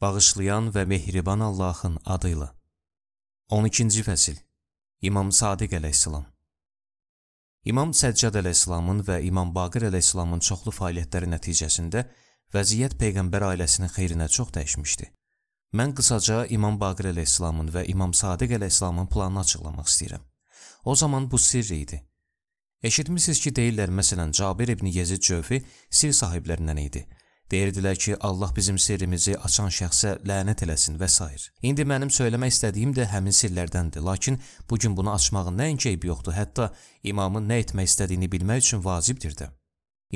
Bağışlayan və mehriban Allahın adı ilə. 12-ci fəsil İmam Sadiq əleyhissalam İmam Səccad əleyhissalamın və İmam Baqir əleyhissalamın çoxlu fəaliyyətləri nəticəsində vəziyyət Peyğəmbər ailəsinin xeyrinə çox dəyişmişdi. Mən qısaca İmam Baqir əleyhissalamın və İmam Sadiq əleyhissalamın planını açıqlamaq istəyirəm. O zaman bu sirr idi. Eşitmisiniz ki, deyirlər, məsələn, Cabir ibn Yezid Cövfi sir sahiblərindən idi Deyirdilər ki, Allah bizim sirrimizi açan şəxsə lənət eləsin və s. İndi mənim söyləmək istədiyim də həmin sirlərdəndir. Lakin bu gün bunu açmağın nəinki eybi yoxdur, hətta imamın nə etmək istədiyini bilmək üçün vacibdir də.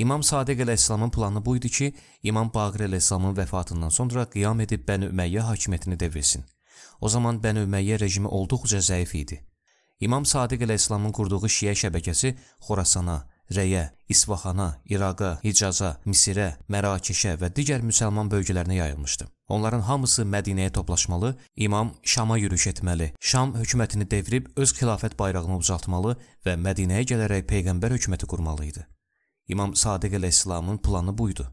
İmam Sadiq əleyhissalamın planı bu idi ki, İmam Baqir əleyhissalamın vəfatından sonra qiyam edib Bəni Üməyyə hakimiyyətini devirsin. O zaman Bəni Üməyyə rejimi olduqca zəif idi. İmam Sadiq əleyhissalamın qurduğu şiə şəbəkəsi Xorasana, Rəyə, İsfahana, İraqa, Hicaza, Misirə, Mərakeşə və digər müsəlman bölgələrinə yayılmışdı. Onların hamısı Mədinəyə toplaşmalı, imam Şama yürüş etməli, Şam hökumətini devrib öz xilafət bayrağını ucaltmalı və Mədinəyə gələrək peyğəmbər hökuməti qurmalı idi. İmam Sadiq əleyhissalamın planı buydu.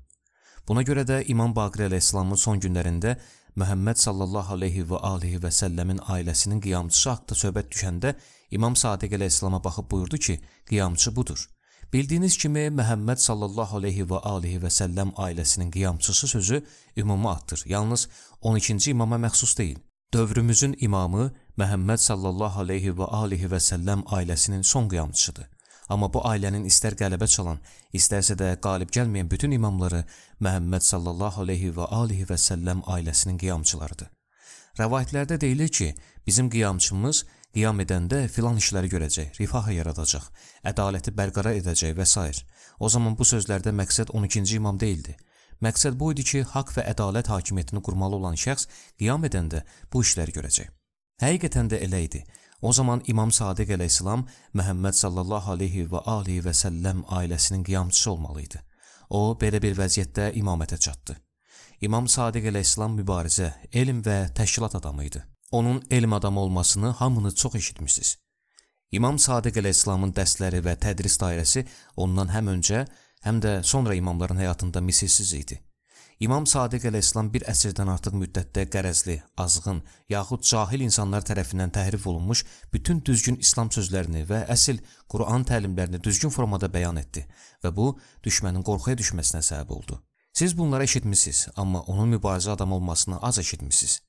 Buna görə də İmam Baqir əleyhissalamın son günlərində Məhəmməd sallallahu alayhi və alihi və səlləmin ailəsinin qiyamçısı haqqında söhbət düşəndə İmam Sadiq əleyhissalama baxıb buyurdu ki, qiyamçı budur. Bildiyiniz kimi Məhəmməd sallallahu aleyhi və alihi və səlləm ailəsinin qiyamçısı sözü ümumi addır. Yalnız 12-ci imama məxsus deyil. Dövrümüzün imamı Məhəmməd sallallahu aleyhi və alihi və səlləm ailəsinin son qiyamçısıdır. Amma bu ailənin istər qələbə çalan, istərsə də qalib gəlməyən bütün imamları Məhəmməd sallallahu aleyhi və alihi və səlləm ailəsinin qiyamçılarıdır. Rəvayətlərdə deyilir ki, bizim qiyamçımız qiyam edəndə filan işləri görəcək, rifahı yaradacaq, ədaləti bərqərar edəcək və s. O zaman bu sözlərdə məqsəd 12-ci imam deyildi. Məqsəd bu idi ki, haqq və ədalət hakimiyyətini qurmalı olan şəxs qiyam edəndə bu işləri görəcək. Həqiqətən də elə idi. O zaman İmam Sadiq əleyhissalam Məhəmməd sallallahu alayhi və alihi və səlləm ailəsinin qiyamçısı olmalı idi. O belə bir vəziyyətdə imamətə çatdı. İmam Sadiq əleyhissalam mübarizə, elm və təşkilat adamı idi. Onun elm adamı olmasını hamınız çox eşitmisiniz. İmam Sadiq əleyhissalamın dərsləri və tədris dairəsi ondan həm öncə, həm də sonra imamların həyatında misilsiz idi. İmam Sadiq əleyhissalam bir əsrdən artıq müddətdə qərəzli, azğın, yaxud cahil insanlar tərəfindən təhrif olunmuş bütün düzgün İslam sözlərini və əsl Quran təlimlərini düzgün formada bəyan etdi və bu, düşmənin qorxuya düşməsinə səbəb oldu. Siz bunları eşitmisiniz, amma onun mübarizə adam olmasını az eşitmisiniz.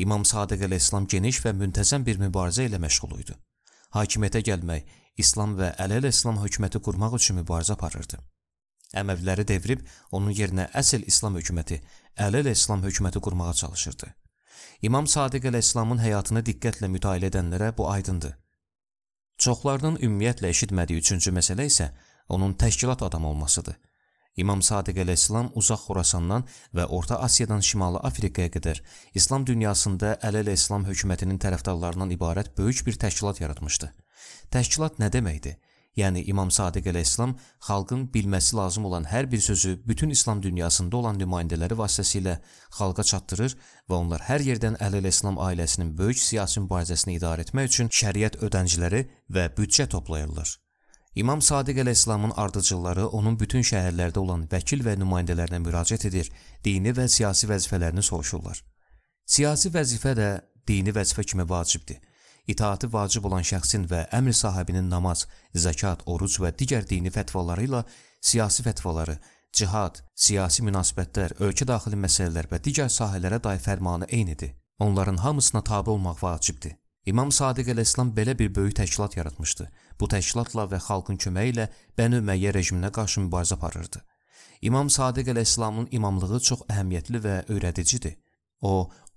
İmam Sadiq əleyhissalam geniş və müntəzəm bir mübarizə ilə məşğul idi. Hakimiyyətə gəlmək, İslam və Əli əleyhissalam hökuməti qurmaq üçün mübarizə aparırdı. Əməviləri devrib onun yerinə əsl İslam hökuməti, Əli əleyhissalam hökuməti qurmağa çalışırdı. İmam Sadiq əleyhissalamın həyatını diqqətlə mütaliə edənlərə bu aydındır. Çoxlarının ümumiyyətlə eşitmədiyi üçüncü məsələ isə onun təşkilat adamı olmasıdır. İmam Sadiq əleyhissalam uzaq Xorasandan və Orta Asiyadan Şimali Afrikaya qədər İslam dünyasında Əl-Əl İslam hökumətinin tərəfdarlarından ibarət böyük bir təşkilat yaratmışdı. Təşkilat nə deməkdir? Yəni İmam Sadiq əleyhissalam xalqın bilməsi lazım olan hər bir sözü bütün İslam dünyasında olan nümayəndələri vasitəsilə xalqa çatdırır və onlar hər yerdən Əli əleyhissalam ailəsinin böyük siyasi mübarizəsini idarə etmək üçün şəriət ödənciləri və büdcə toplayırlar. İmam Sadiq əleyhissalamın ardıcılları onun bütün şəhərlərdə olan vəkil və nümayəndələrinə müraciət edir, dini və siyasi vəzifələrini soruşurlar. Siyasi vəzifə də dini vəzifə kimi vacibdir. İtaati vacib olan şəxsin və əmr sahibinin namaz, zəkat, oruc və digər dini fətvaları ilə siyasi fətvaları, cihad, siyasi münasibətlər, ölkə daxili məsələlər və digər sahələrə dair fərmanı eynidir. Onların hamısına tabe olmaq vacibdir. İmam Sadiq əleyhissalam belə bir böyük təşkilat yaratmışdı. Bu təşkilatla və xalqın köməyi ilə Bəni Üməyyə rejiminə qarşı mübarizə aparırdı. İmam Sadiq əleyhissalamın imamlığı çox əhəmiyyətli və öyrədicidir. O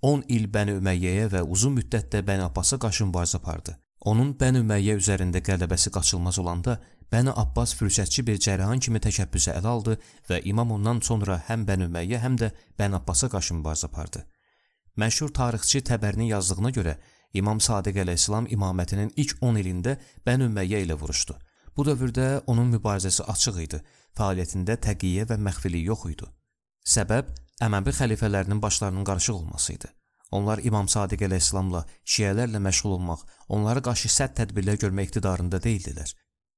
10 il Bəni Üməyyəyə və uzun müddətdə Bəni Abbasa qarşı mübarizə apardı. Onun Bəni Üməyyə üzərində qələbəsi qaçılmaz olanda Bəni Abbas fürsətçi bir cərəyan kimi təkəbbüsə əl aldı və imam ondan sonra həm Bəni Üməyyə, həm də Bəni Abbasa qarşı mübarizə apardı. Məşhur tarixçi Təbərinin yazdığına görə İmam Sadiq əleyhissalam imamətinin ilk 10 ilində Bən Ümməyyə ilə vuruşdu. Bu dövrdə onun mübarizəsi açıq idi. Fəaliyyətində təqiyyə və məxfilik yox idi. Səbəb Əməvi xəlifələrinin başlarının qarışıq olması idi. Onlar İmam Sadiq əleyhissalamla şiələrlə məşğul olmaq, onları qarşı sərt tədbirlər görmək iqtidarında deyildilər.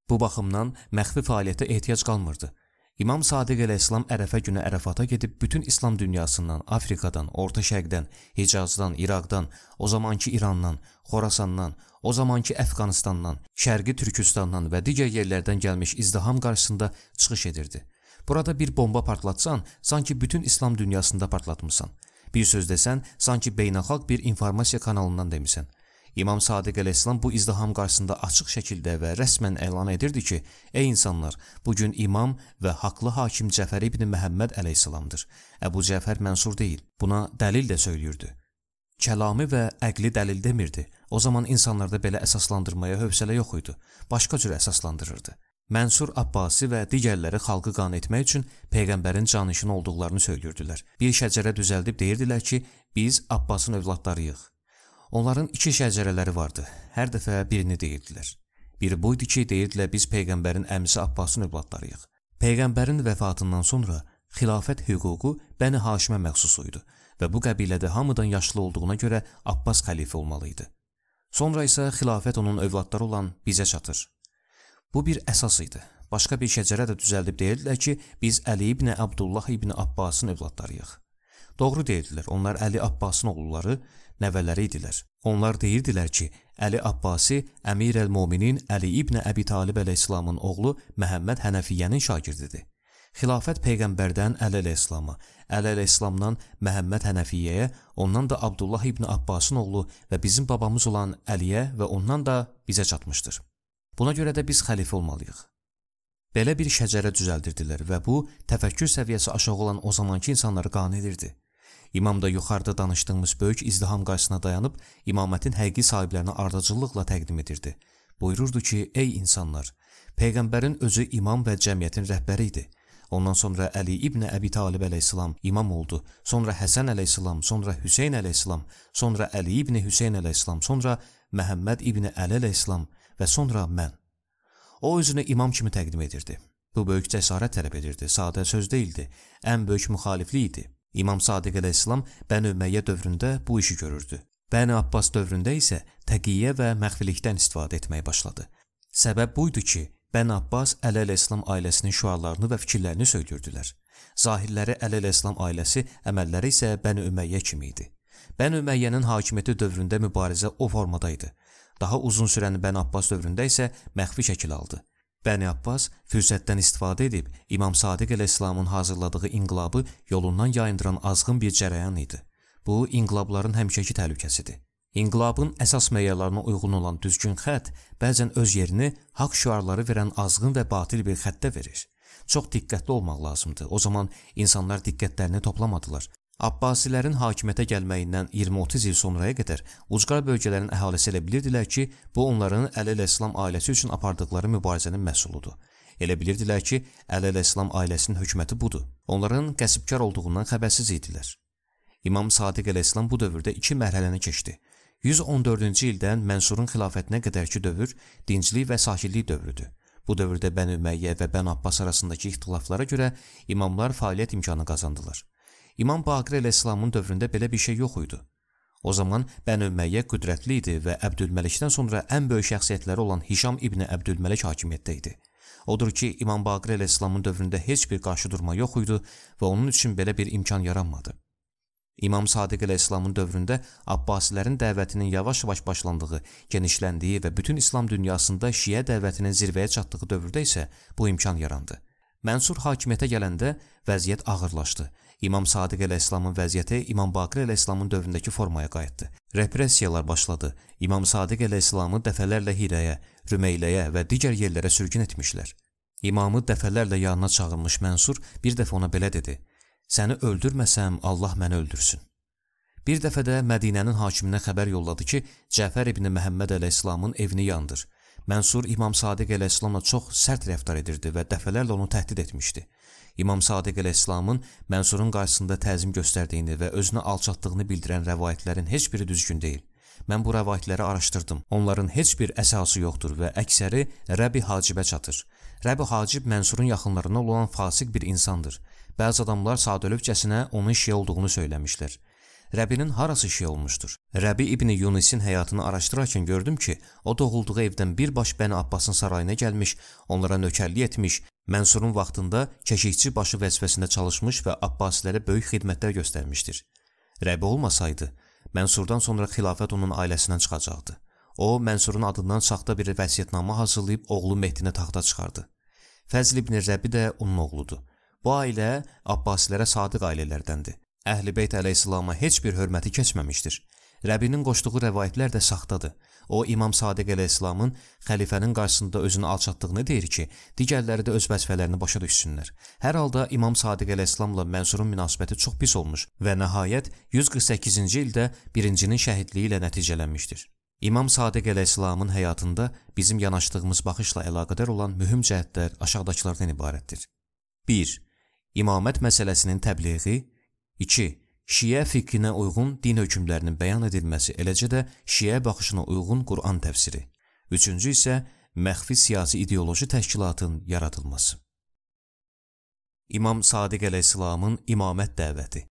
Bu baxımdan məxfi fəaliyyətə ehtiyac qalmırdı. İmam Sadiq əleyhissalam Ərəfə günü Ərəfata gedib bütün İslam dünyasından, Afrikadan, Orta Şərqdən, Hicazdan, İraqdan, o zamanki İrandan, Xorasandan, o zamanki Əfqanistandan, Şərqi Türkistandan və digər yerlərdən gəlmiş izdiham qarşısında çıxış edirdi. Burada bir bomba partlatsan, sanki bütün İslam dünyasında partlatmısan. Bir söz desən, sanki beynəlxalq bir informasiya kanalından demisən. İmam Sadiq əleyhissalam bu izdiham qarşısında açıq şəkildə və rəsmən elan edirdi ki, ey insanlar, bu gün imam və haqlı hakim Cəfər ibn Məhəmməd əleyhissalamdır. Əbu Cəfər Mənsur deyil. Buna dəlil də söyləyirdi. Kəlami və əqli dəlil demirdi. O zaman insanlarda belə əsaslandırmaya hövsələ yox idi. Başqa cür əsaslandırırdı. Mənsur Abbasi və digərləri xalqı qan etmək üçün peyğəmbərin canişini olduqlarını söyləyirdilər. Bir şəcərə düzəldib deyirdilər ki, biz Abbasın övladlarıyıq. Onların iki şəcərələri vardı. Hər dəfə birini deyirdilər. Biri bu idi ki, deyirdilər biz peyğəmbərin əmisi Abbasın övladlarıyıq. Peyğəmbərin vəfatından sonra xilafət hüququ Bəni Haşimə məxsus idi və bu qəbilədə hamıdan yaşlı olduğuna görə Abbas xəlifə olmalı idi. Sonra isə xilafət onun övladları olan bizə çatır. Bu bir əsas idi. Başqa bir şəcərə də düzəldib deyirdilər ki, biz Əli ibn Abdullah ibn Abbasın övladlarıyıq. Doğru deyirdilər, onlar Əli Abbasın oğulları, nəvələri idilər. Onlar deyirdilər ki, Əli Abbasi Əmir əl-Mominin Əli ibn Əbi Talib əleyhissalamın oğlu Məhəmməd Hənəfiyyənin şagirdidir. Xilafət peyğəmbərdən Əli əleyhissalama, Əli əleyhissalamdan Məhəmməd Hənəfiyyəyə, ondan da Abdullah ibn Abbasın oğlu və bizim babamız olan Əliyə və ondan da bizə çatmışdır. Buna görə də biz xəlifə olmalıyıq. Belə bir şəcərə düzəldirdilər və bu təfəkkür səviyyəsi aşağı olan o zamanki insanları qane edirdi. İmam da yuxarıda danışdığımız böyük izdiham qarşısına dayanıb imamətin həqiqi sahiblərinə ardıcıllıqla təqdim edirdi. Buyururdu ki, ey insanlar, Peyğəmbərin özü imam və cəmiyyətin rəhbəri idi. Ondan sonra Əli ibn Əbi Talib əleyhissalam imam oldu. Sonra Həsən əleyhissalam, sonra Hüseyn əleyhissalam, sonra Əli ibn Hüseyn əleyhissalam, sonra Məhəmməd ibn Əli əleyhissalam və sonra mən. O özünü imam kimi təqdim edirdi. Bu böyük cəsarət tələb edirdi. Sadə söz deyildi. Ən böyük müxaliflik idi. İmam Sadiq əleyhissalam Bəni Üməyyə dövründə bu işi görürdü. Bəni Abbas dövründə isə təqiyyə və məxfilikdən istifadə etməyə başladı. Səbəb buydu ki, Bən Abbas Əl-Əl-Əslam ailəsinin şüarlarını və fikirlərini söyləyirdilər. Zahirləri Əl-Əl-Əslam ailəsi, əməlləri isə Bən Üməyyə kimi idi. Bən Üməyyənin hakimiyyəti dövründə mübarizə o formada idi. Daha uzun sürən Bən Abbas dövründə isə məxfi şəkil aldı. Bəni Abbas fürsətdən istifadə edib İmam Sadiq əleyhissalamın hazırladığı inqilabı yolundan yayındıran azğın bir cərəyan idi. Bu, inqilabların həmişəki təhlükəsidir. İnqilabın əsas məyərlərinə uyğun olan düzgün xətt bəzən öz yerini haqq şüarları verən azğın və batil bir xəttə verir. Çox diqqətli olmaq lazımdır. O zaman insanlar diqqətlərini toplamadılar Abbasilərin hakimiyyətə gəlməyindən 20-30 il sonraya qədər ucqar bölgələrin əhalisi elə bilirdilər ki, bu onların Əl-Əl-Əslam ailəsi üçün apardıqları mübarizənin məhsuludur. Elə bilirdilər ki, Əl-Əl-Əslam ailəsinin hökuməti budur. Onların qəsbkar olduğundan xəbərsiz idilər. İmam Sadiq Əl-Əslam bu dövrdə iki mərhələni keçdi. 114-cü ildən Mənsurun xilafətinə qədərki dövr dincilik və sakitlik dövrüdür. Bu dövrdə Bən Üməyyə və Bən Abbas arasındakı ixtilaflara görə imamlar fəaliyyət imkanı qazandılar. İmam Baqir əleyhissalamın dövründə belə bir şey yox idi. O zaman Bəni Üməyyə qüdrətli idi və Əbdülməlikdən sonra ən böyük şəxsiyyətləri olan Hişam ibn Əbdülməlik hakimiyyətdə idi. Odur ki, İmam Baqir əleyhissalamın dövründə heç bir qarşı durma yox idi və onun üçün belə bir imkan yaranmadı. İmam Sadiq əleyhissalamın dövründə Abbasilərin dəvətinin yavaş-yavaş başlandığı, genişləndiyi və bütün İslam dünyasında Şiə dəvətinin zirvəyə çatdığı dövrdə isə bu imkan yarandı. Mənsur hakimiyyətə gələndə vəziyyət ağırlaşdı İmam Sadiq əleyhissalamın vəziyyəti İmam Baqir əleyhissalamın dövründəki formaya qayıtdı. Repressiyalar başladı. İmam Sadiq əleyhissalamı dəfələrlə Hirəyə, Rümeyləyə və digər yerlərə sürgün etmişlər. İmamı dəfələrlə yanına çağırmış Mənsur bir dəfə ona belə dedi: "Səni öldürməsəm Allah məni öldürsün." Bir dəfə də Mədinənin hakiminə xəbər yolladı ki, Cəfər ibn Məhəmməd əleyhissalamın evini yandır. Mənsur İmam Sadiq əleyhissalamla çox sərt rəftar edirdi və dəfələrlə onu təhdid etmişdi. İmam Sadiq əleyhissalamın Mənsurun qarşısında təzim göstərdiyini və özünü alçatdığını bildirən rəvayətlərin heç biri düzgün deyil. Mən bu rəvayətləri araşdırdım. Onların heç bir əsası yoxdur və əksəri Rəbi Hacibə çatır. Rəbi Hacib Mənsurun yaxınlarına olan fasik bir insandır. Bəzi adamlar sadəlövcəsinə onun şiə olduğunu söyləmişlər. Rəbinin harası şey olmuşdur? Rəbi İbni Yunisin həyatını araşdırarkən gördüm ki, o doğulduğu evdən birbaş Bəni Abbasın sarayına gəlmiş, onlara nökərlik etmiş, Mənsurun vaxtında keşikçi başı vəzifəsində çalışmış və Abbasilərə böyük xidmətlər göstərmişdir. Rəbi olmasaydı, Mənsurdan sonra xilafət onun ailəsindən çıxacaqdı. O, Mənsurun adından saxta bir vəsiyyətnamə hazırlayıb oğlu Mehdini taxta çıxardı. Fəzl ibn Rəbi də onun oğludur. Bu ailə Abbasilərə sadiq ailələrdəndir. Əhl-i Beyt əleyhissalama heç bir hörməti keçməmişdir. Rəbinin qoşduğu rəvayətlər də saxtadır. O İmam Sadiq əleyhissalamın xəlifənin qarşısında özünü alçatdığını deyir ki, digərləri də öz vəzifələrini başa düşsünlər. Hər halda İmam Sadiq əleyhissalamla Mənsurun münasibəti çox pis olmuş və nəhayət 148-ci ildə birincinin şəhidliyi ilə nəticələnmişdir. İmam Sadiq əleyhissalamın həyatında bizim yanaşdığımız baxışla əlaqədar olan mühüm cəhətlər aşağıdakılardan ibarətdir. 1. İmamət məsələsinin təbliği 2. Şiə fikrinə uyğun din hökmlərinin bəyan edilməsi, eləcə də şiə baxışına uyğun Quran təfsiri. Üçüncü isə məxfi siyasi ideoloji təşkilatın yaradılması. İmam Sadiq əleyhissalamın imamət dəvəti.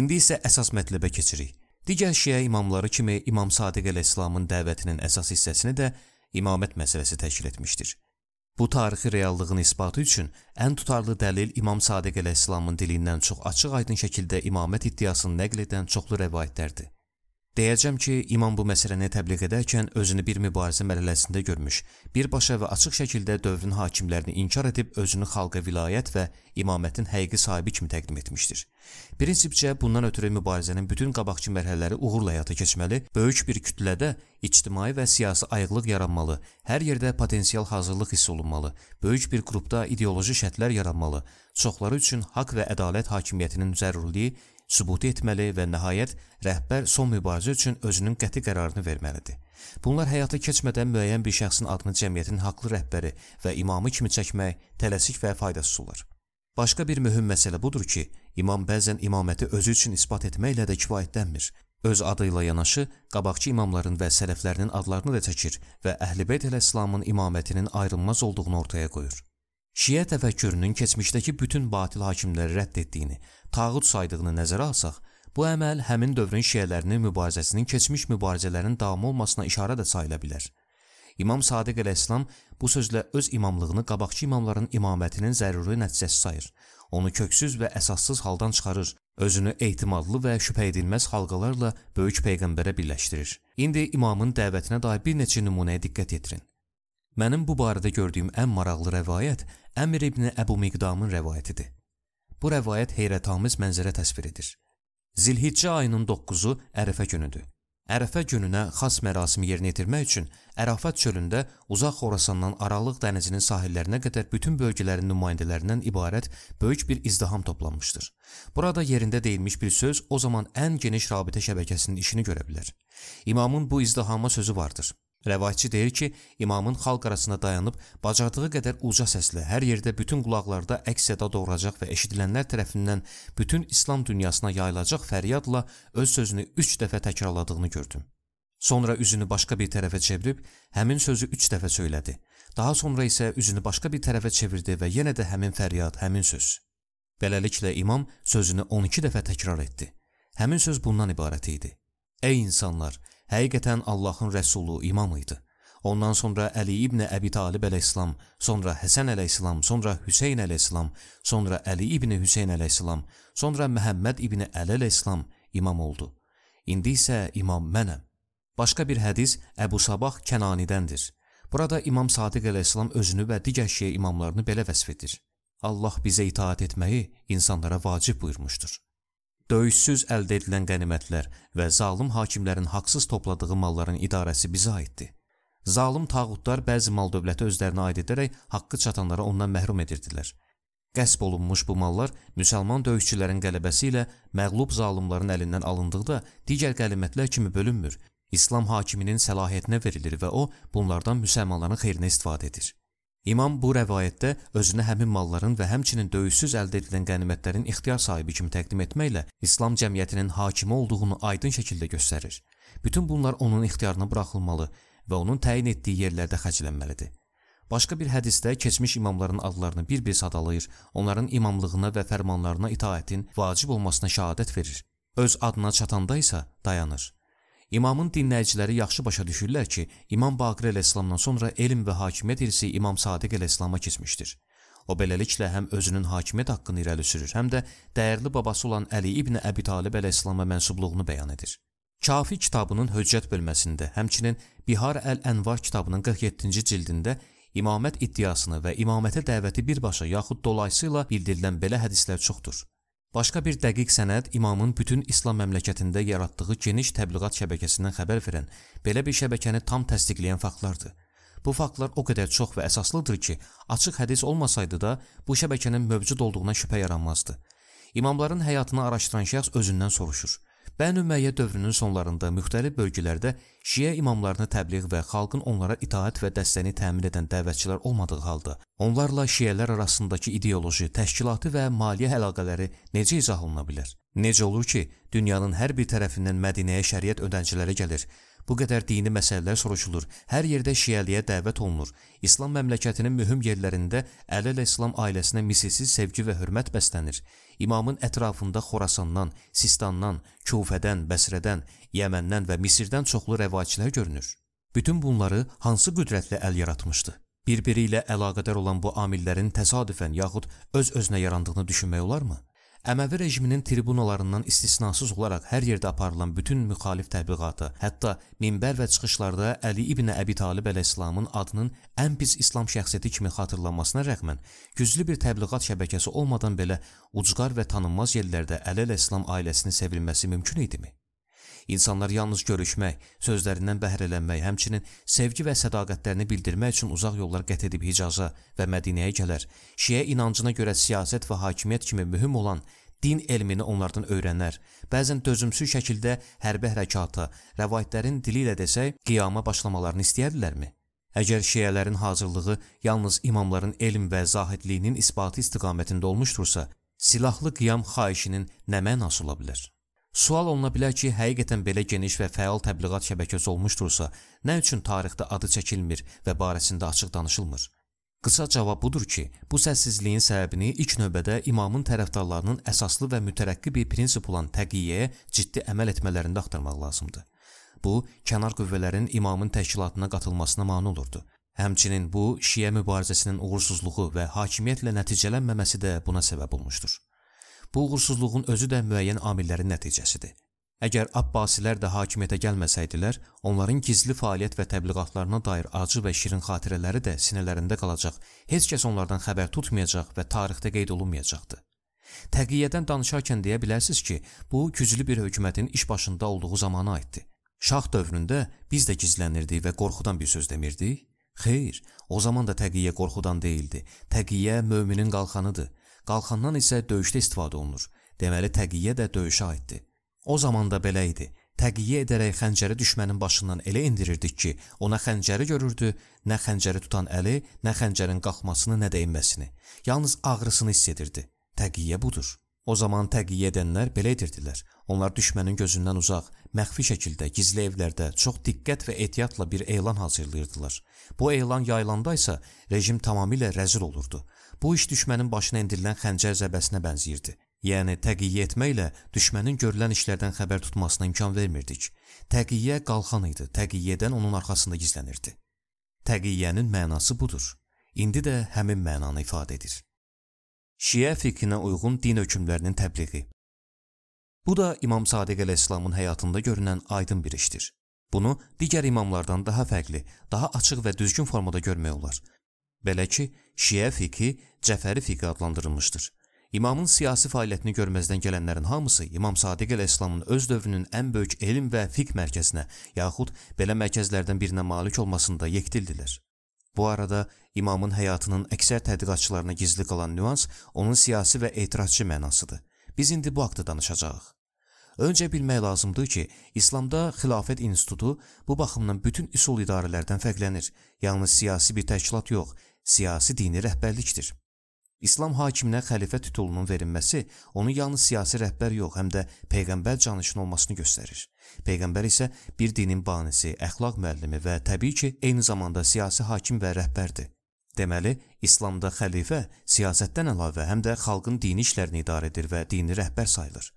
İndi isə əsas mətləbə keçirik. Digər şiə imamları kimi İmam Sadiq əleyhissalamın dəvətinin əsas hissəsini də imamət məsələsi təşkil etmişdir. Bu tarixi reallığın isbatı üçün ən tutarlı dəlil İmam Sadiq əleyhissalamın dilindən çox açıq-aydın şəkildə imamət iddiasını nəql edən çoxlu rəvayətlərdir. Deyəcəm ki, imam bu məsələni təbliğ edərkən özünü bir mübarizə mərhələsində görmüş, birbaşa və açıq şəkildə dövrün hakimlərini inkar edib özünü xalqa vilayət və imamətin həqiqi sahibi kimi təqdim etmişdir. Prinsipcə bundan ötürü mübarizənin bütün qabaqçı mərhələləri uğurla həyata keçməli, böyük bir kütlədə ictimai və siyasi ayıqlıq yaranmalı, hər yerdə potensial hazırlıq hiss olunmalı, böyük bir qrupda ideoloji şərtlər yaranmalı, çoxları üçün haqq və ədalət hakimiyyətinin zəruriliyi sübut etməli və nəhayət rəhbər son mübarizə üçün özünün qəti qərarını verməlidir. Bunlar həyata keçmədən müəyyən bir şəxsin adını cəmiyyətin haqlı rəhbəri və imamı kimi çəkmək tələsik və faydasız olar. Başqa bir mühüm məsələ budur ki, imam bəzən imaməti özü üçün isbat etməklə də kifayətlənmir. Öz adı ilə yanaşı, qabaqçı imamların və sələflərinin adlarını da çəkir və Əhl-i Beyt ələslamın imamətinin ayrılmaz olduğunu ortaya qoyur. Şiə təfəkkürünün keçmişdəki bütün batil hakimləri rədd etdiyini, tağut saydığını nəzərə alsaq, bu əməl həmin dövrün şiələrinin mübarizəsinin keçmiş mübarizələrin davam olmasına işarə də sayıla bilər. İmam Sadiq əleyhissalam bu sözlə öz imamlığını qabaqçı imamların imamətinin zəruri nəticəsi sayır. Onu köksüz və əsassız haldan çıxarır, özünü ehtimallı və şübhə edilməz halqalarla böyük peyğəmbərə birləşdirir. İndi imamın dəvətinə dair bir neçə nümunəyə diqqət yetirin. Mənim bu barədə gördüyüm ən maraqlı rəvayət Əmir ibn Əbu Miqdamın rəvayətidir. Bu rəvayət heyrətamiz mənzərə təsvir edir. Zilhiccə ayının 9-u Ərəfə günüdür. Ərəfə gününə xas mərasimi yerinə yetirmək üçün Ərafat çölündə uzaq Xorasandan Aralıq dənizinin sahillərinə qədər bütün bölgələrin nümayəndələrindən ibarət böyük bir izdiham toplanmışdır. Burada yerində deyilmiş bir söz o zaman ən geniş rabitə şəbəkəsinin işini görə bilər. İmamın bu izdihama sözü vardır. Rəvayətçi deyir ki, imamın xalq arasına dayanıb bacardığı qədər uca səslə hər yerdə bütün qulaqlarda əks-səda doğuracaq və eşidilənlər tərəfindən bütün İslam dünyasına yayılacaq fəryadla öz sözünü 3 dəfə təkrarladığını gördüm. Sonra üzünü başqa bir tərəfə çevirib həmin sözü 3 dəfə söylədi. Daha sonra isə üzünü başqa bir tərəfə çevirdi və yenə də həmin fəryad, həmin söz. Beləliklə imam sözünü 12 dəfə təkrar etdi. Həmin söz bundan ibarət idi: Ey insanlar, həqiqətən Allahın rəsulu, imamı idi. Ondan sonra Əli ibn Əbi Talib əleyhissalam, sonra Həsən əleyhissalam, sonra Hüseyn əleyhissalam, sonra Əli ibn Hüseyn əleyhissalam, sonra Məhəmməd ibn Əli əleyhissalam imam oldu. İndi isə imam mənəm. Başqa bir hədis Əbu Sabah Kənanidəndir. Burada İmam Sadiq əleyhissalam özünü və digər şeyə imamlarını belə vəsf edir. Allah bizə itaat etməyi insanlara vacib buyurmuşdur. Döyüşsüz əldə edilən qənimətlər və zalım hakimlərin haqsız topladığı malların idarəsi bizə aiddir. Zalım tağutlar bəzi mal dövləti özlərinə aid edərək haqqı çatanlara ondan məhrum edirdilər. Qəsb olunmuş bu mallar müsəlman döyüşçülərin qələbəsi ilə məğlub zalımların əlindən alındıqda digər qənimətlər kimi bölünmür. İslam hakiminin səlahiyyətinə verilir və o bunlardan müsəlmanların xeyrinə istifadə edir. İmam bu rəvayətdə özünə həmin malların və həmçinin döyüşsüz əldə edilən qənimətlərin ixtiyar sahibi kimi təqdim etməklə İslam cəmiyyətinin hakimi olduğunu aydın şəkildə göstərir. Bütün bunlar onun ixtiyarına buraxılmalı və onun təyin etdiyi yerlərdə xərclənməlidir. Başqa bir hədisdə keçmiş imamların adlarını bir-bir sadalayır, onların imamlığına və fərmanlarına itaətin vacib olmasına şahadət verir. Öz adına çatanda isə dayanır. İmamın dinləyiciləri yaxşı başa düşürlər ki, İmam Baqir əleyhissalamdan sonra elm və hakimiyyət irsi İmam Sadiq əleyhissalama keçmişdir. O beləliklə həm özünün hakimiyyət haqqını irəli sürür, həm də dəyərli babası olan Əli ibn Əbi Talib əleyhissalama mənsubluğunu bəyan edir. Kafi kitabının höccət bölməsində, həmçinin Bihar əl-Ənvar kitabının 47-ci cildində imamət iddiasını və imamətə dəvəti birbaşa yaxud dolayısıyla bildirilən belə hədislər çoxdur. Başqa bir dəqiq sənəd imamın bütün İslam məmləkətində yaratdığı geniş təbliğat şəbəkəsindən xəbər verən, belə bir şəbəkəni tam təsdiqləyən faktlardır. Bu faktlar o qədər çox və əsaslıdır ki, açıq hədis olmasaydı da bu şəbəkənin mövcud olduğuna şübhə yaranmazdı. İmamların həyatını araşdıran şəxs özündən soruşur: Bəni Üməyyə dövrünün sonlarında müxtəlif bölgələrdə şiə imamlarını təbliğ və xalqın onlara itaət və dəstəni təmin edən dəvətçilər olmadığı halda, onlarla şiələr arasındakı ideoloji, təşkilati və maliyyə əlaqələri necə izah oluna bilər? Necə olur ki, dünyanın hər bir tərəfindən Mədinəyə şəriət ödənciləri gəlir, bu qədər dini məsələlər soruşulur, hər yerdə şiəliyə dəvət olunur, İslam məmləkətinin mühüm yerlərində Əl-Əl-İslam ailəsinə misilsiz sevgi və hörmət bəslənir, İmamın ətrafında Xorasandan, Sistandan, Kufədən, Bəsrədən, Yəməndən və Misirdən çoxlu rəvacilər görünür. Bütün bunları hansı qüdrətlə əl yaratmışdı? Bir-biri ilə əlaqədar olan bu amillərin təsadüfən yaxud öz-özünə yarandığını düşünmək olarmı? Əməvi rejiminin tribunalarından istisnasız olaraq hər yerdə aparılan bütün müxalif təbliğatı, hətta minbər və çıxışlarda Əli ibn Əbi Talib əleyhissalamın adının ən pis İslam şəxsiyyəti kimi xatırlanmasına rəğmən, güclü bir təbliğat şəbəkəsi olmadan belə ucqar və tanınmaz yerlərdə Əli əleyhissalam ailəsinin sevilməsi mümkün idimi? İnsanlar yalnız görüşmək, sözlərindən bəhrələnmək, həmçinin sevgi və sədaqətlərini bildirmək üçün uzaq yollar qət edib Hicaza və Mədinəyə gələr. Şiə inancına görə siyasət və hakimiyyət kimi mühüm olan din elmini onlardan öyrənər. Bəzən dözümsüz şəkildə hərbi hərəkata, rəvayətlərin dili ilə desək, qiyama başlamalarını istəyərdilərmi? Əgər şiələrin hazırlığı yalnız imamların elm və zahidliyinin isbatı istiqamətində olmuşdursa, silahlı qiyam xahişinin nə mənası ola bilər? Sual oluna bilər ki, həqiqətən belə geniş və fəal təbliğat şəbəkəsi olmuşdursa, nə üçün tarixdə adı çəkilmir və barəsində açıq danışılmır? Qısa cavab budur ki, bu səssizliyin səbəbini ilk növbədə imamın tərəfdarlarının əsaslı və mütərəqqi bir prinsip olan təqiyəyə ciddi əməl etmələrində axtarmaq lazımdır. Bu, kənar qüvvələrin imamın təşkilatına qatılmasına mane olurdu. Həmçinin bu, şiə mübarizəsinin uğursuzluğu və hakimiyyətlə nəticələnməməsi də buna səbəb olmuşdur. Bu uğursuzluğun özü də müəyyən amillərin nəticəsidir. Əgər Abbasilər də hakimiyyətə gəlməsəydilər, onların gizli fəaliyyət və təbliğatlarına dair acı və şirin xatirələri də sinələrində qalacaq, heç kəs onlardan xəbər tutmayacaq və tarixdə qeyd olunmayacaqdı. Təqiyyədən danışarkən deyə bilərsiniz ki, bu güclü bir hökumətin iş başında olduğu zamana aiddir. Şah dövründə biz də gizlənirdik və qorxudan bir söz demirdik. Xeyr, o zaman da təqiyyə qorxudan deyildi. Təqiyyə möminin qalxanıdır qalxandan isə döyüşdə istifadə olunur. Deməli təqiyyə də döyüşə aiddir. O zaman da belə idi. Təqiyyə edərək xəncəri düşmənin başından elə endirirdik ki, ona xəncəri görürdü, nə xəncəri tutan əli, nə xəncərin qalxmasını, nə də enməsini. Yalnız ağrısını hiss edirdi. Təqiyyə budur. O zaman təqiyyə edənlər belə edirdilər. Onlar düşmənin gözündən uzaq, məxfi şəkildə, gizli evlərdə çox diqqət və ehtiyatla bir elan hazırlayırdılar. Bu elan yayılanda isə rejim tamamilə rəzil olurdu. Bu iş düşmənin başına endirilən xəncər zəbəsinə bənzəyirdi. Yəni təqiyyə etməklə düşmənin görülən işlərdən xəbər tutmasına imkan vermirdik. Təqiyyə qalxan idi, təqiyyədən onun arxasında gizlənirdi. Təqiyyənin mənası budur. İndi də həmin mənanı ifadə edir. Şiə fikrinə uyğun din hökmlərinin təbliği. Bu da İmam Sadiq əleyhissalamın həyatında görünən aydın bir işdir. Bunu digər imamlardan daha fərqli, daha açıq və düzgün formada görmək olar. Belə ki, Şiə fiqhi Cəfəri fiqhi adlandırılmışdır. İmamın siyasi fəaliyyətini görməzdən gələnlərin hamısı İmam Sadiq əleyhissalamın öz dövrünün ən böyük elm və fiqh mərkəzinə, yaxud belə mərkəzlərdən birinə malik olmasında yekdildilər. Bu arada imamın həyatının əksər tədqiqatçılarına gizli qalan nüans onun siyasi və etirazçı mənasıdır. Biz indi bu haqda danışacağıq. Öncə bilmək lazımdır ki, İslamda xilafət institutu bu baxımdan bütün üsul idarələrdən fərqlənir. Yalnız siyasi bir təşkilat yox, siyasi dini rəhbərlikdir. İslam hakiminə xəlifə titulunun verilməsi onu yalnız siyasi rəhbər yox, həm də peyğəmbər canişin olmasını göstərir. Peyğəmbər isə bir dinin banisi, əxlaq müəllimi və təbii ki, eyni zamanda siyasi hakim və rəhbərdir. Deməli, İslamda xəlifə siyasətdən əlavə həm də xalqın dini işlərini idarə edir və dini rəhbər sayılır.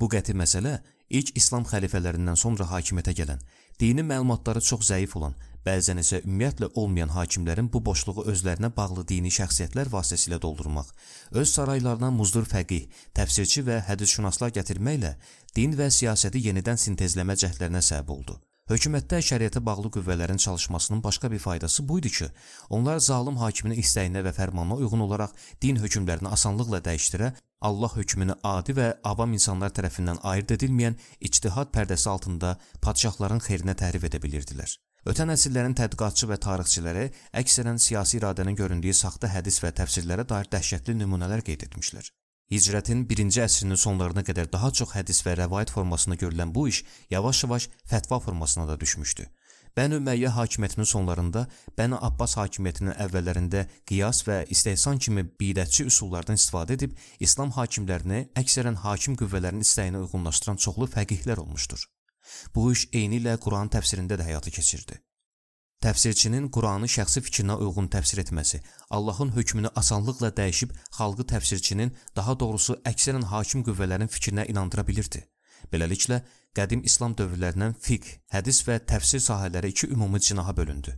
Bu qəti məsələ ilk İslam xəlifələrindən sonra hakimiyyətə gələn, dini məlumatları çox zəif olan bəzən isə ümumiyyətlə olmayan hakimlərin bu boşluğu özlərinə bağlı dini şəxsiyyətlər vasitəsilə doldurmaq, öz saraylarına muzdur fəqih, təfsirçi və hədisşünaslar gətirməklə din və siyasəti yenidən sintezləmə cəhdlərinə səbəb oldu. Hökumətdə şəriətə bağlı qüvvələrin çalışmasının başqa bir faydası bu idi ki, onlar zalım hakiminin istəyinə və fərmanına uyğun olaraq din hökmlərini asanlıqla dəyişdirə, Allah hökmünü adi və avam insanlar tərəfindən ayırd edilməyən ictihad pərdəsi altında padşahların xeyrinə təhrif edə bilirdilər. Ötən əsrlərin tədqiqatçı və tarixçiləri əksərən siyasi iradənin göründüyü saxta hədis və təfsirlərə dair dəhşətli nümunələr qeyd etmişlər. Hicrətin 1-ci əsrinin sonlarına qədər daha çox hədis və rəvayət formasında görülən bu iş yavaş-yavaş fətva formasına da düşmüşdü. Bəni Üməyyə hakimiyyətinin sonlarında, Bəni Abbas hakimiyyətinin əvvəllərində qiyas və istehsan kimi bidətçi üsullardan istifadə edib İslam hakimlərini əksərən hakim qüvvələrinin istəyinə uyğunlaşdıran çoxlu fəqihlər olmuşdur. Bu iş eynilə Quran təfsirində də həyata keçirdi. Təfsirçinin Quranı şəxsi fikrinə uyğun təfsir etməsi, Allahın hökmünü asanlıqla dəyişib xalqı təfsirçinin, daha doğrusu əksərən hakim qüvvələrin fikrinə inandıra bilirdi. Beləliklə, qədim İslam dövrlərindən fiqh, hədis və təfsir sahələri iki ümumi cinaha bölündü.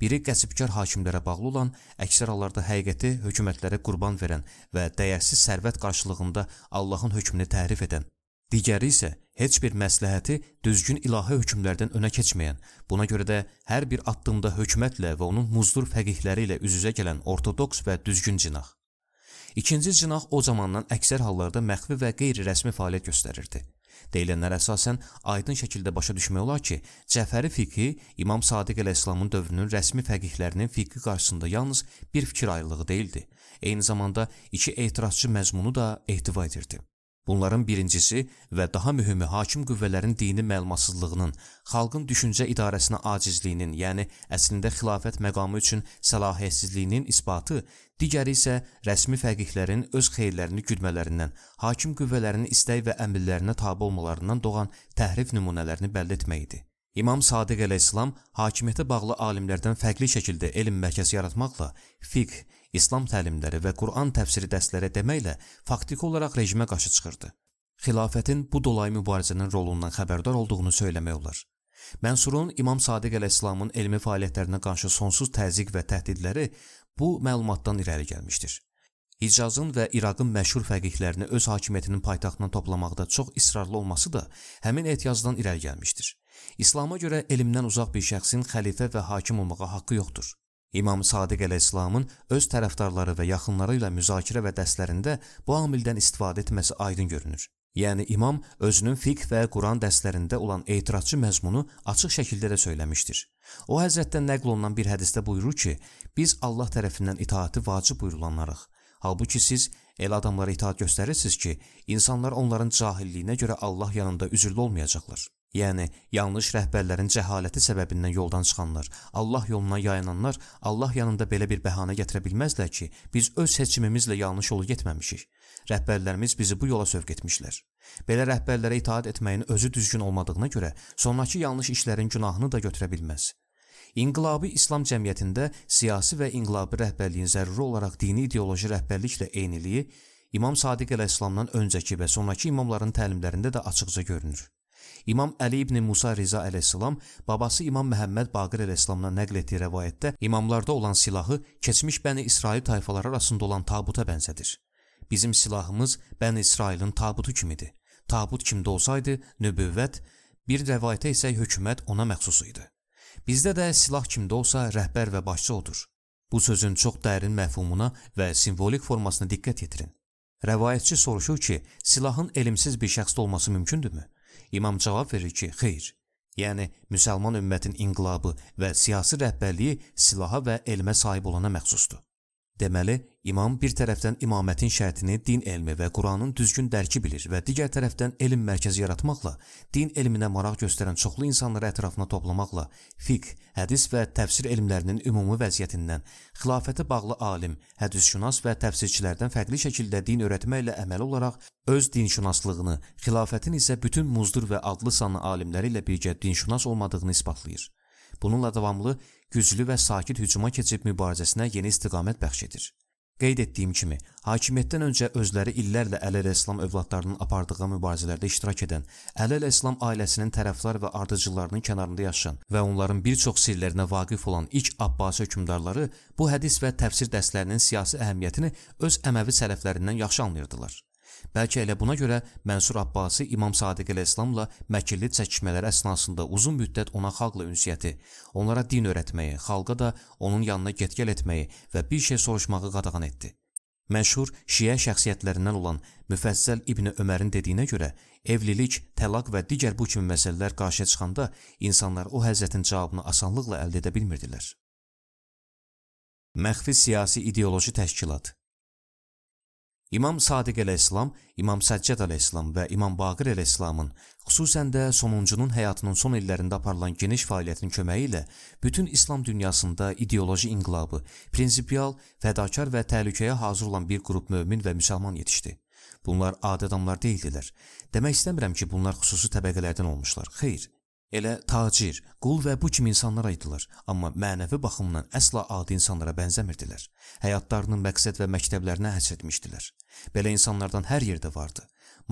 Biri qəsbkar hakimlərə bağlı olan, əksər hallarda həqiqəti hökumətlərə qurban verən və dəyərsiz sərvət qarşılığında Allahın hökmünü tərif edən, digəri isə heç bir məsləhəti düzgün ilahi hökmlərdən önə keçməyən, buna görə də hər bir addımda hökumətlə və onun muzdur fəqihləri ilə üz-üzə gələn ortodoks və düzgün cinah. İkinci cinah o zamandan əksər hallarda məxfi və qeyri-rəsmi fəaliyyət göstərirdi. Deyilənlər əsasən aydın şəkildə başa düşmək olar ki, Cəfəri fiqhi İmam Sadiq əleyhissalamın dövrünün rəsmi fəqihlərinin fiqhi qarşısında yalnız bir fikir ayrılığı deyildi. Eyni zamanda iki etirazçı məzmunu da ehtiva edirdi. Bunların birincisi və daha mühümü hakim qüvvələrin dini məlumatsızlığının, xalqın düşüncə idarəsinə acizliyinin, yəni əslində xilafət məqamı üçün səlahiyyətsizliyinin isbatı, digəri isə rəsmi fəqihlərin öz xeyirlərini güdmələrindən, hakim qüvvələrinin istək və əmrlərinə tabe olmalarından doğan təhrif nümunələrini bəlli etmək idi. İmam Sadiq əleyhissalam hakimiyyətə bağlı alimlərdən fərqli şəkildə elm mərkəzi yaratmaqla fiqh, İslam təlimləri və Quran təfsiri dərsləri deməklə faktiki olaraq rejimə qarşı çıxırdı. Xilafətin bu dolayı mübarizənin rolundan xəbərdar olduğunu söyləmək olar. Mənsurun İmam Sadiq əleyhissalamın elmi fəaliyyətlərinə qarşı sonsuz təzyiq və təhdidləri bu məlumatdan irəli gəlmişdir. Hicazın və İraqın məşhur fəqihlərini öz hakimiyyətinin paytaxtına toplamaqda çox israrlı olması da həmin etirazdan irəli gəlmişdir. İslama görə elmdən uzaq bir şəxsin xəlifə və hakim olmağa haqqı yoxdur. İmam Sadiq əleyhissalamın öz tərəfdarları və yaxınları ilə müzakirə və dərslərində bu amildən istifadə etməsi aydın görünür. Yəni imam özünün fiqh və Quran dərslərində olan etirazçı məzmunu açıq şəkildə də söyləmişdir. O Həzrətdən nəql olunan bir hədisdə buyurur ki, biz Allah tərəfindən itaati vacib buyurulanlarıq. Halbuki siz elə adamlara itaat göstərirsiniz ki, insanlar onların cahilliyinə görə Allah yanında üzrlü olmayacaqlar. Yəni, yanlış rəhbərlərin cəhaləti səbəbindən yoldan çıxanlar, Allah yoluna yayınanlar Allah yanında belə bir bəhanə gətirə bilməzlər ki, biz öz seçimimizlə yanlış yolu getməmişik. Rəhbərlərimiz bizi bu yola sövq etmişlər. Belə rəhbərlərə itaat etməyin özü düzgün olmadığına görə sonrakı yanlış işlərin günahını da götürə bilməz. İnqilabi İslam cəmiyyətində siyasi və inqilabi rəhbərliyin zəruri olaraq dini ideoloji rəhbərliklə eyniliyi İmam Sadiq əleyhissalamdan öncəki və sonrakı imamların təlimlərində də açıqca görünür. İmam Əli ibn Musa Riza əleyhissalam babası İmam Məhəmməd Baqir əleyhissalamdan nəql etdiyi rəvayətdə imamlarda olan silahı keçmiş Bəni İsrail tayfaları arasında olan tabuta bənzədir. Bizim silahımız Bəni İsrailin tabutu kimidir. Tabut kimdə olsaydı, nübüvvət, bir rəvayətə isə hökumət ona məxsus idi. Bizdə də silah kimdə olsa rəhbər və başçı odur. Bu sözün çox dərin məfhumuna və simvolik formasına diqqət yetirin. Rəvayətçi soruşur ki, silahın elmsiz bir şəxsdə olması mümkündürmü? İmam cavab verir ki, xeyr. Yəni, müsəlman ümmətin inqilabı və siyasi rəhbərliyi silaha və elmə sahib olana məxsusdur. Deməli, imam bir tərəfdən imamətin şərtini din elmi və Quranın düzgün dərki bilir və digər tərəfdən elm mərkəzi yaratmaqla, din elminə maraq göstərən çoxlu insanları ətrafına toplamaqla, fiqh, hədis və təfsir elmlərinin ümumi vəziyyətindən, xilafətə bağlı alim, hədisşünas və təfsirçilərdən fərqli şəkildə din öyrətməklə əməli olaraq öz dinşünaslığını, xilafətin isə bütün muzdur və adlı sanlı alimləri ilə birgə dinşünas olmadığını isbatlayır bununla davamlı, güclü və sakit hücuma keçib mübarizəsinə yeni istiqamət bəxş edir. Qeyd etdiyim kimi, hakimiyyətdən öncə özləri illərlə Əli Əslam övladlarının apardığı mübarizələrdə iştirak edən, Əli Əslam ailəsinin tərəflər və ardıcıllarının kənarında yaşayan və onların bir çox sirlərinə vaqif olan ilk Abbasi hökmdarları bu hədis və təfsir dərslərinin siyasi əhəmiyyətini öz əməvi sələflərindən yaxşı anlayırdılar. Bəlkə elə buna görə Mənsur Abbasi İmam Sadiq əleyhissalamla məkirli çəkişmələr əsnasında uzun müddət ona xalqla ünsiyyəti, onlara din öyrətməyi, xalqa da onun yanına getgəl etməyi və bir şey soruşmağı qadağan etdi. Məşhur şiə şəxsiyyətlərindən olan Müfəzzəl İbni Ömərin dediyinə görə, evlilik, təlaq və digər bu kimi məsələlər qarşıya çıxanda insanlar o həzrətin cavabını asanlıqla əldə edə bilmirdilər. Məxfi siyasi ideoloji təşkilat İmam Sadiq əleyhissalam, İmam Səccad əleyhissalam və İmam Baqir əleyhissalamın, xüsusən də sonuncunun həyatının son illərində aparılan geniş fəaliyyətin köməyi ilə bütün İslam dünyasında ideoloji inqilabı, prinsipial, fədakar və təhlükəyə hazır olan bir qrup mömin və müsəlman yetişdi. Bunlar adi adamlar deyildilər. Demək istəmirəm ki, bunlar xüsusi təbəqələrdən olmuşlar. Xeyr, Elə tacir, qul və bu kimi insanlar idilər, amma mənəvi baxımdan əsla adi insanlara bənzəmirdilər. Həyatlarının məqsəd və məktəblərinə həsr etmişdilər. Belə insanlardan hər yerdə vardı.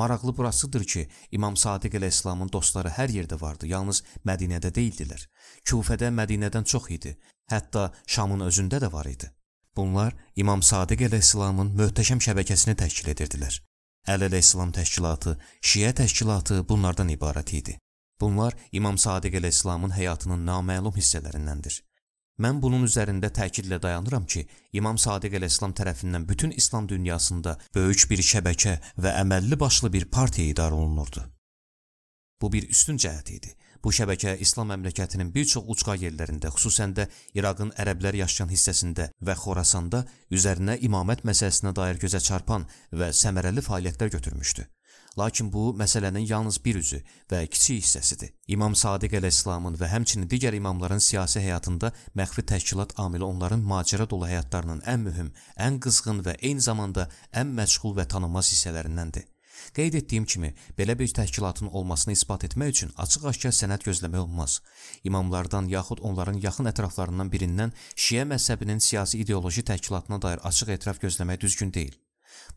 Maraqlı burasıdır ki, İmam Sadiq əleyhissalamın dostları hər yerdə vardı, yalnız Mədinədə deyildilər. Kufədə Mədinədən çox idi. Hətta Şamın özündə də var idi. Bunlar İmam Sadiq əleyhissalamın möhtəşəm şəbəkəsini təşkil edirdilər. Əl əleyhissalam təşkilatı, Şiə təşkilatı bunlardan ibarət idi. Bunlar İmam Sadiq əleyhissalamın həyatının naməlum hissələrindəndir. Mən bunun üzərində təkidlə dayanıram ki, İmam Sadiq əleyhissalam tərəfindən bütün İslam dünyasında böyük bir şəbəkə və əməlli başlı bir partiya idarə olunurdu. Bu bir üstün cəhət idi. Bu şəbəkə İslam məmləkətinin bir çox ucqar yerlərində, xüsusən də İraqın ərəblər yaşayan hissəsində və Xorasanda üzərinə imamət məsələsinə dair gözə çarpan və səmərəli fəaliyyətlər götürmüşdü. Lakin bu məsələnin yalnız bir üzü və kiçik hissəsidir. İmam Sadiq əleyhissalamın və həmçinin digər imamların siyasi həyatında məxfi təşkilat amili onların macəra dolu həyatlarının ən mühüm, ən qızğın və eyni zamanda ən məşğul və tanınmaz hissələrindəndir. Qeyd etdiyim kimi, belə bir təşkilatın olmasını isbat etmək üçün açıq-aşkar sənəd gözləmək olmaz. İmamlardan yaxud onların yaxın ətraflarından birindən Şiə məzhəbinin siyasi ideoloji təşkilatına dair açıq etiraf gözləmək düzgün deyil.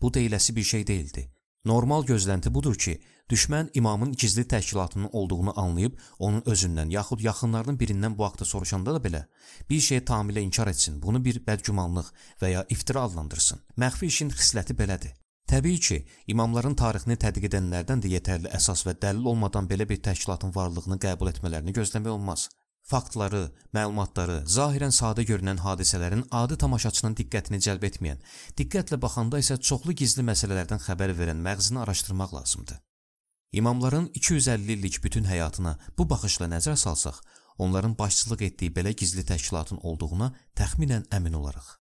Bu deyiləsi bir şey deyildi. Normal gözlənti budur ki, düşmən imamın gizli təşkilatının olduğunu anlayıb, onun özündən yaxud yaxınlarının birindən bu haqda soruşanda da belə bir şey tamamilə inkar etsin, bunu bir bədgümanlıq və ya iftira adlandırsın. Məxfi işin xisləti belədir. Təbii ki, imamların tarixini tədqiq edənlərdən də yetərli əsas və dəlil olmadan belə bir təşkilatın varlığını qəbul etmələrini gözləmək olmaz faktları, məlumatları, zahirən sadə görünən hadisələrin adi tamaşaçının diqqətini cəlb etməyən, diqqətlə baxanda isə çoxlu gizli məsələlərdən xəbər verən məğzini araşdırmaq lazımdır. İmamların 250 illik bütün həyatına bu baxışla nəzər salsaq, onların başçılıq etdiyi belə gizli təşkilatın olduğuna təxminən əmin olarıq.